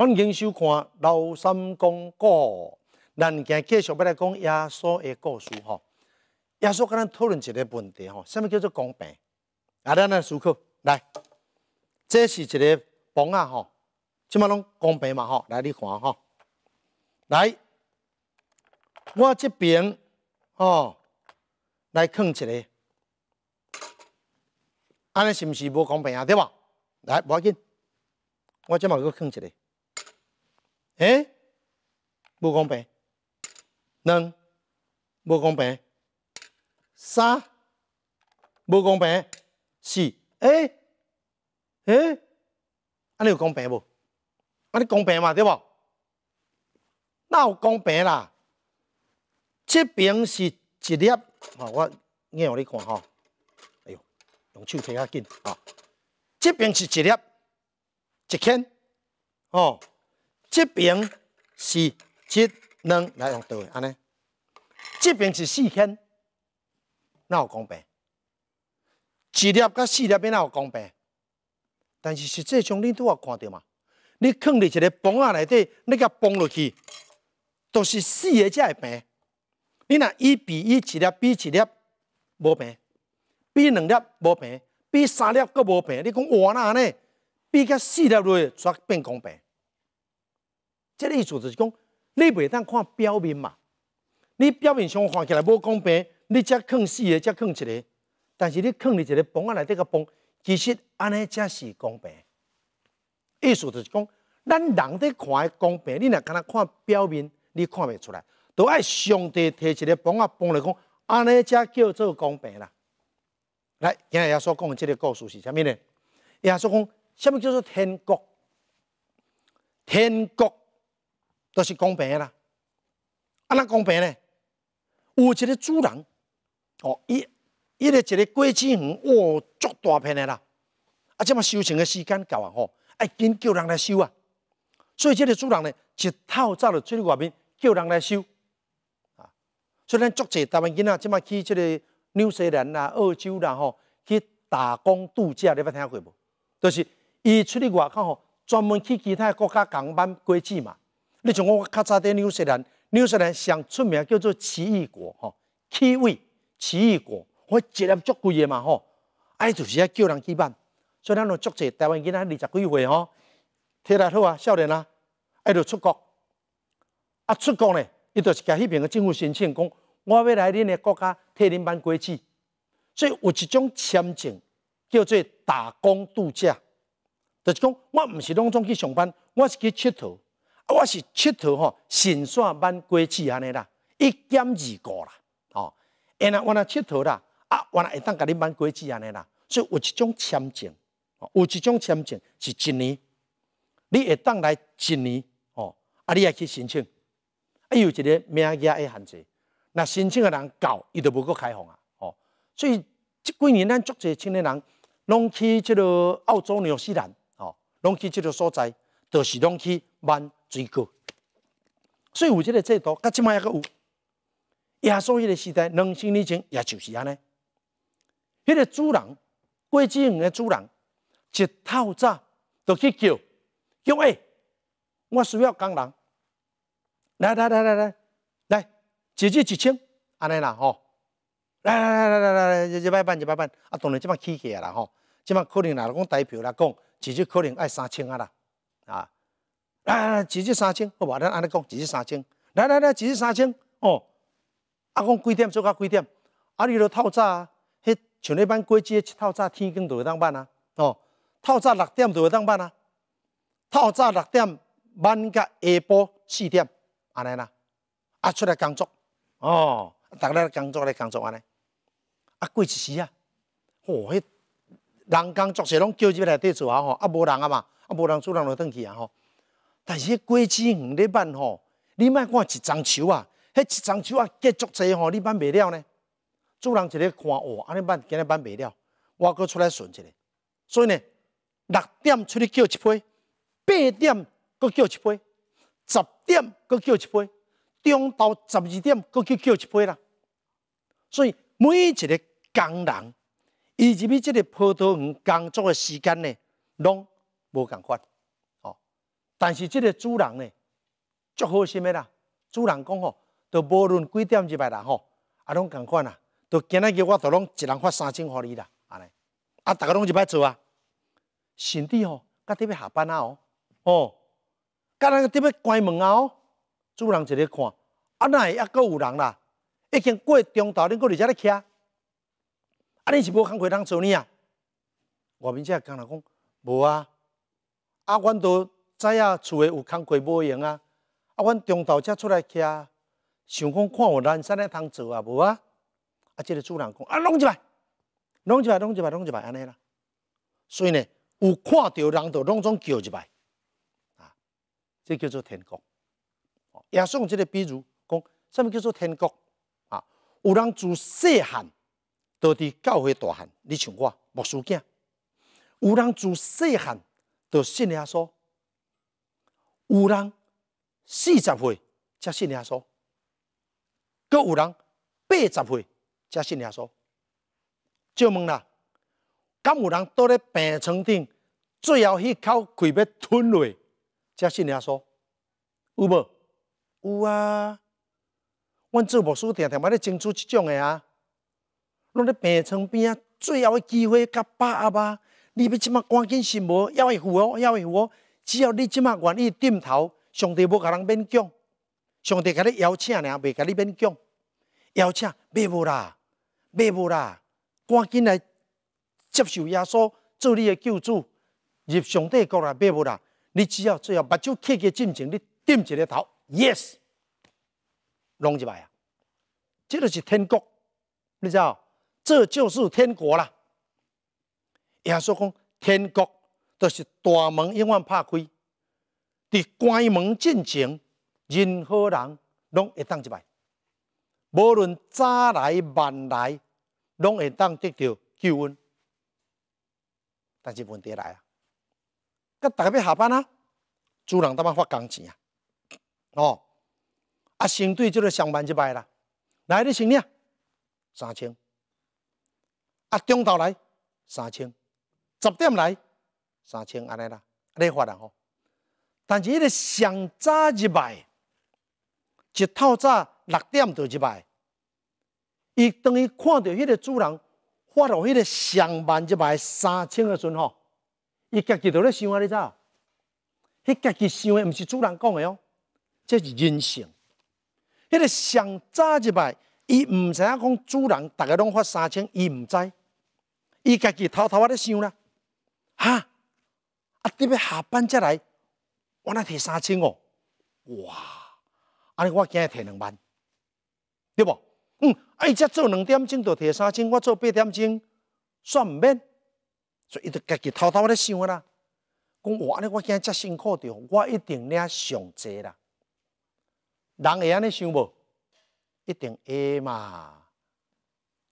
欢迎收看《老三讲古》，咱今日继续要来讲耶稣的故事哈。耶稣跟咱讨论一个问题哈，什么叫做公平？啊，咱来思考，来，这是一个棒啊哈，即马拢公平嘛哈，来你看哈，来，我这边哦，来扛一个，安尼是毋是无公平啊？对吧？来，无要紧，我即马佫扛一个。诶，无公平，两，无公平，三，无公平，四，诶，诶，啊、你有公平无？啊、你公平嘛对不？那有公平啦，这边是一粒，我爱让你看哈，哎呦，用手提较紧啊，这边是一粒，一克，哦。这边是七两来用对，安尼。这边是四千，哪有公平？一粒甲四粒边哪有公平？但是实际上，你拄啊看到嘛，你放伫一个盆啊内底，你甲放落去，都是四个才会平。你若一比一，一粒比一粒无平，比两粒无平，比三粒个无平，你讲哇那尼，比甲四粒落去，煞变公平。这意思就是讲，你不要看表面嘛，你表面上看起来无公平，你再看四个，再看一个，但是你看了一个崩下内底个崩，其实安尼才是公平。意思就是讲，咱人在看公平，你若看若看表面，你看不出来，都爱上帝摕一个崩啊崩来讲，安尼才叫做公平啦。来，耶稣讲这个故事是啥物呢？耶稣讲，啥物叫做天国？天国？都是公平啦，啊，那公平呢？有一个主人，哦，一一个一个果子园，哇、足大片的啦。啊，这么收成的时间到啊，吼，赶紧叫人来收啊。所以这个主人呢，一透走就出去外面，叫人来收。啊。所以咱足济台湾囡仔，即么去这个纽西兰啦、澳洲啦，吼，去打工度假，你捌听过无？就是伊出去外面，吼，专门去其他国家共办果子嘛。你像我较早啲纽西兰，纽西兰上出名叫做奇异果，吼，气味奇异果，我一粒足贵个嘛，吼，哎，就是喺叫人去办，所以咱我足济台湾囡仔二十几岁吼，体、力好啊，少年啊，哎，就出国，啊出国咧，伊就甲迄边个政府申请讲，我要来恁个国家替恁办国籍。所以有一种签证叫做打工度假，就是讲我毋是拢总去上班，我是去佚佗。我是佚佗吼，神算办过期安尼啦，一减二过啦，哦，会呀，我那佚佗啦，啊，我那会当甲你办过期安尼啦，所以有一种签证，有一种签证是一年，你会当来一年，哦，啊，你也去申请，伊有一个名额也限制，那申请诶人到，伊都无够开放啊，哦，所以这几年咱足济青年人，拢去即个澳洲、纽西兰，哦，拢去即个所在，都是拢去万。水果。所以有这个制度，噶即卖也佫有。亚所迄个时代，两千年前也就是安尼。迄个主人，过即户个主人，一套早着去叫，叫诶，我需要工人，来来来来来来，姐姐一千，安尼啦吼。来来来来来来，一百万一百万，啊，当然即摆起价啦吼，即摆可能来讲代表来讲，直接可能爱三千啊啦，啊。啊，一日三千，好话咱安尼讲，一日三千，来来来，一日三千，哦，啊，讲几点做到几点？啊，你著透早，迄像迄班过节透早天光就会当办啊。哦，透早六点就会当办啊。透早六点晚甲下晡四点安尼啦。啊，出来工作。哦，逐家工作咧，工作安尼。啊，过一时啊。哦，迄人工作是拢叫入来底做啊。哦，啊无人啊嘛，啊无人做，人就转去啊。但是，果子五咧办吼，你卖看一丛树啊？迄一丛树啊，结足济吼，你办袂了呢？主人一个看，哇，安尼办，今日办袂了，我阁出来巡一下。所以呢，六点出去叫一杯，八点阁叫一杯，十点阁叫一杯，中昼十二点阁叫叫一杯啦。所以每一个工人，伊入去即个葡萄园工作的时间呢，拢无共款。但是这个主人呢，足好心的啦。主人讲吼，都无论几点入来啦吼，啊拢共款啊，都今仔日我都拢一人发三千块你啦。安尼，啊大家拢入来做啊。甚至吼，甲特别下班啊哦哦，甲那个这关门啊哦。主人在咧看，阿会抑够有人啦，已经过中昼，恁个伫遮咧徛。啊恁是无看课通人做呢啊？外面只阿工人讲，无啊，啊阮都。知影厝诶有空过无用啊！啊，阮中昼才出来徛，想讲看有南山诶通做啊无啊？啊，即个主人讲啊，弄一摆，弄一摆，弄一摆，弄一摆，安尼啦。所以呢，有看到人就拢总叫一摆，啊，这叫做天国。也用这个比如讲，什么叫做天国？啊，有人自细汉到伫教会大汉，你像我牧师囝；有人自细汉到信耶稣。有人四十岁才信耶稣，阁有人八十岁才信耶稣。借问啦，敢有人倒咧病床顶，最后迄口气要吞落才信耶稣？有无？有啊！阮做牧师定定嘛咧争取即种诶啊，拢咧病床边啊，最后的机会甲把握啊！你要即马赶紧信无？要会赴哦，要会赴哦！只要你即马愿意点头，上帝无可能勉强，上帝甲你邀请呢，未甲你勉强，邀请买无啦，买无啦，赶紧来接受耶稣做你的救主，入上帝国啦，买无啦，你只要最后目睭开开睁睁，你点一个头，Yes，弄一摆啊，这就是天国，你知道，这就是天国啦。耶稣讲天国。就是大门永远拍开，啲關門前，任何人拢会當就埋，无论早来晚来，拢会當得到救援。但是问题来啊，咁大家要下班啦，主人點解发工钱啊？哦，啊，先对就嚟上班一排啦，来你先领三千，啊，中昼来三千，十点来。三千安尼啦，你发了吼。但是迄个上早一摆，一套早六点到一来，伊等于看到迄个主人发到迄个上万一摆三千时阵吼，伊家己都咧想啊，你知？迄家己想的毋是主人讲的哦，这是人性。迄个上早一摆，伊毋知影讲主人逐个拢发三千，伊毋知，伊家己偷偷啊咧想啦，哈。啊！你要下班才来，我那提三千哦，哇！尼我今日提两万，对不？嗯，哎，才做两点钟就提三千，我做八点钟算唔免？所以伊就家己偷偷咧想啦，讲我尼我今日遮辛苦着，我一定领上济啦。人会安尼想无？一定会嘛，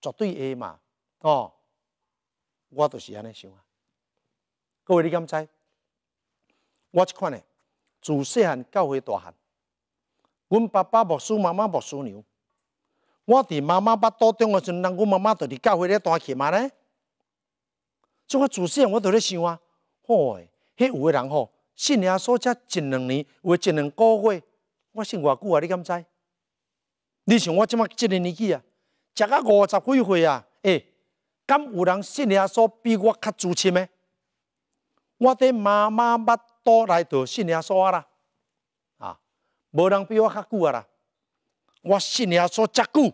绝对会嘛，哦！我就是安尼想啊。各位，你敢知？我即款呢，自细汉教会大汉，阮爸爸牧师，妈妈牧师娘。我伫妈妈巴肚中个阵，人阮妈妈就伫教会咧大起嘛即这个细汉我都咧想啊，诶，迄有个人吼，信年稣才一两年，有诶一两年高我，信偌久啊？你敢知？你想我即马即年年纪啊？食甲五十几岁啊？诶，敢有人信年稣比我较自信咩？我对妈妈巴肚来多信耶稣啊啦，啊，无人比我较久啊啦，我信耶稣遮久，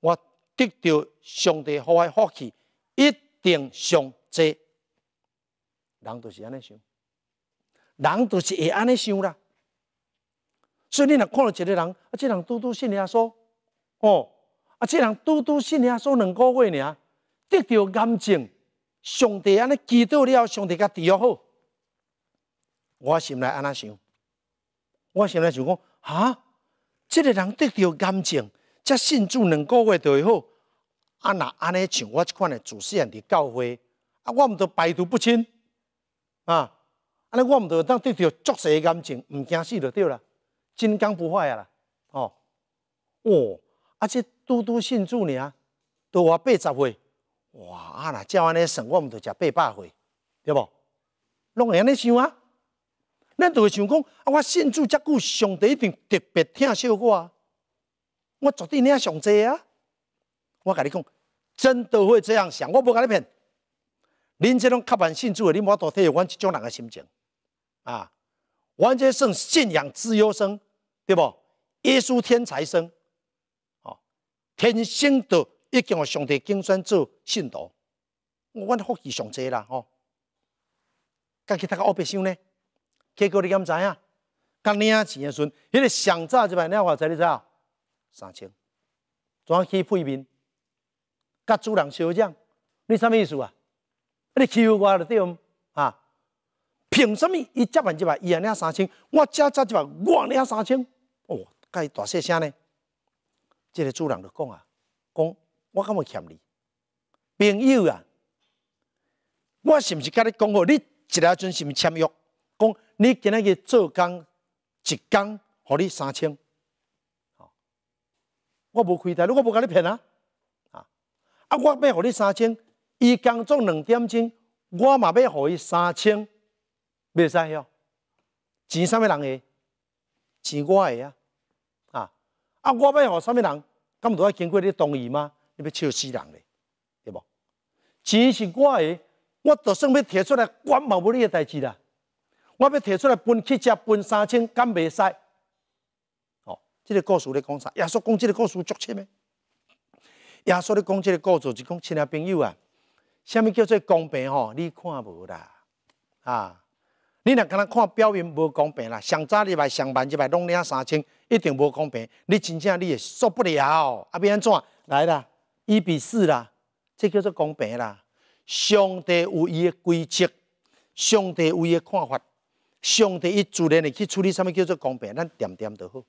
我得到上帝我嘅福气，一定上济。人都是安尼想，人都是会安尼想啦。所以你若看到一个人，啊，这人拄拄信耶稣，哦，啊，这人拄拄信耶稣，两个月呢，得到癌症。上帝安尼祈祷了，上帝甲地好，我心内安那想，我心内想讲，哈，这个人得着感情，才信主两个月得会好。啊那安尼像我这款的主持人伫教会，啊我们都拜读不侵，啊，安尼我们都当得着细死感情，唔惊死就对啦，金刚不坏啊啦，哦，哦，啊这拄拄信主呢，都活八十岁。哇！啊！呐，照安尼算，我们就食八百岁，对无？拢会安尼想啊？恁都会想讲啊！我信主遮久，上帝一定特别疼惜我啊！我绝对领上济啊！我甲你讲，真的会这样想。我无甲你骗。恁这种较慢信主的，恁无多体会阮即种人的心情啊！阮这算信仰自由生，对无？耶稣天才生，哦，天生的。已经我上帝竞选做信徒，我福气上济啦吼！甲其他个老百姓呢？结果你敢知影？刚领钱的时阵，迄个上早一摆两块，知你知啊？三千，昏去配面？甲主人相张，你啥物意思啊？你欺负我了对毋啊！凭什么伊接百一伊也领三千，我接百一万，我领三千？哦，甲伊大细声呢？即个主人就讲啊，讲。我敢会欠你？朋友啊，我是毋是甲你讲过？你一两钟是是签约？讲你今日做工一工，互你三千。我无亏待你，我无甲你骗啊！啊啊！我要互你三千，伊工作两点钟，我嘛要互伊三千，未使哟？钱啥物人诶？钱我诶啊啊！我要互啥物人？敢毋都要经过你同意吗？你要笑死人嘞，对无？钱是我的，我就算要摕出来管嘛无你诶代志啦。我要摕出来分，汽车分三千，敢未使？哦，这个故事咧讲啥？耶稣讲这个故事足深咩？耶稣咧讲这个故事，就讲亲爱朋友啊，啥物叫做公平吼？你看无啦，啊，你若敢若看表面无公平啦，上早入来，上晚入来，拢领三千，一定无公平。你真正你也受不了，啊要安怎？来啦！一比四啦，这叫做公平啦。上帝有伊的规则，上帝有伊的看法，上帝伊自然的去处理，什物叫做公平？咱点点著好。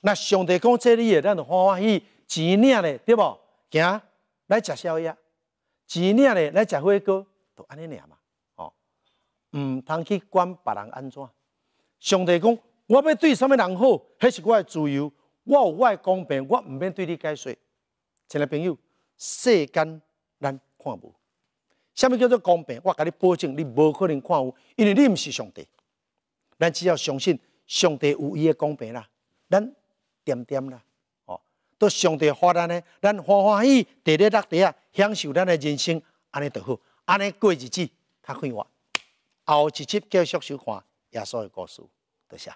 那上帝讲这里诶，咱就欢喜，钱领嘞，对无行，来食宵夜，钱领嘞来食火锅，就安尼嘛。哦，毋通去管别人安怎。上帝讲，我要对什物人好，迄是我自由，我有我诶公平，我毋免对你介释。亲爱朋友，世间咱看无，什么叫做公平？我甲你保证，你无可能看无，因为你毋是上帝。咱只要相信上帝有伊个公平啦，咱点点啦，哦，到上帝发咱咧，咱欢欢喜喜伫咧搭底啊，享受咱的人生，安尼就好，安尼过日子较快活。后一集继续收看耶稣的故事，多谢。